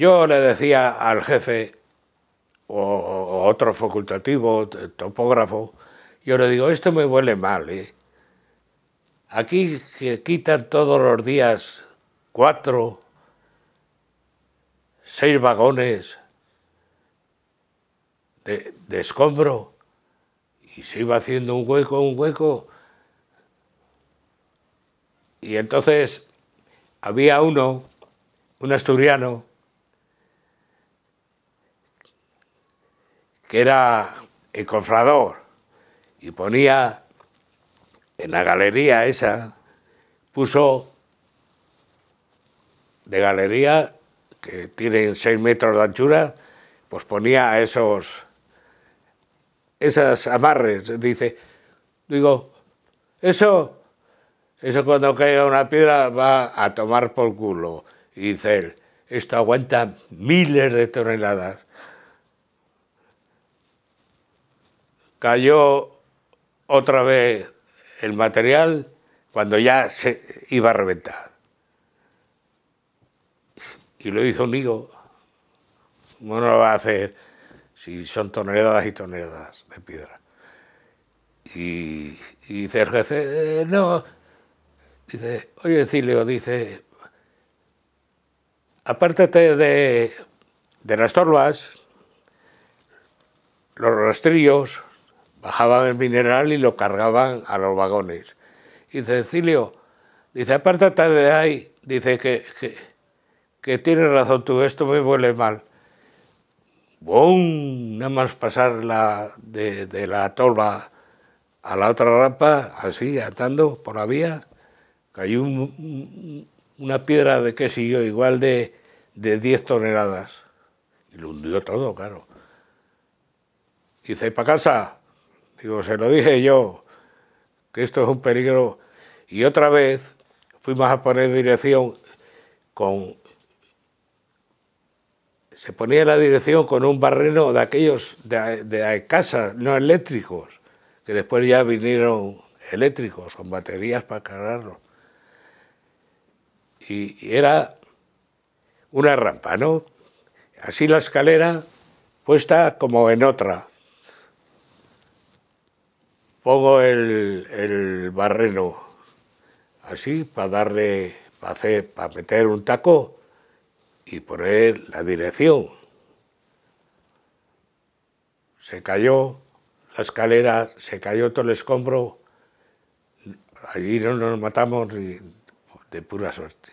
Yo le decía al jefe o, otro facultativo, topógrafo, yo le digo, esto me huele mal. ¿eh? Aquí se quitan todos los días cuatro, seis vagones de escombro y se iba haciendo un hueco, un hueco. Y entonces había uno, un asturiano, que era el cofrador, y ponía en la galería esa, puso de galería que tiene seis metros de anchura, pues ponía esos esas amarres, dice, digo, eso, eso cuando caiga una piedra va a tomar por culo. Y dice él, esto aguanta miles de toneladas. cayó otra vez el material cuando ya se iba a reventar. Y lo hizo higo. ¿Cómo no lo va a hacer si son toneladas y toneladas de piedra? Y, dice el jefe, eh, no. Dice, oye, Cilio, dice, apártate de, de las torbas, los rastrillos, bajaban el mineral y lo cargaban a los vagones. Y Cecilio, dice, apártate de ahí, dice que, que, que tienes razón tú, esto me huele mal. ¡Bum! Nada más pasar la, de, la tolva a la otra rampa, así, atando por la vía, cayó una piedra de qué siguió, igual de, de 10 toneladas. Y lo hundió todo, claro. Dice, para casa, Digo, se lo dije yo, que esto es un peligro. Y otra vez fuimos a poner dirección con... Se ponía la dirección con un barreno de aquellos de, casas no eléctricos, que después ya vinieron eléctricos con baterías para cargarlo. y era una rampa, ¿no? Así la escalera puesta como en otra pongo el, el barreno así para darle, hacer, para meter un taco y poner la dirección. Se cayó la escalera, se cayó todo el escombro. Allí no nos matamos de pura suerte.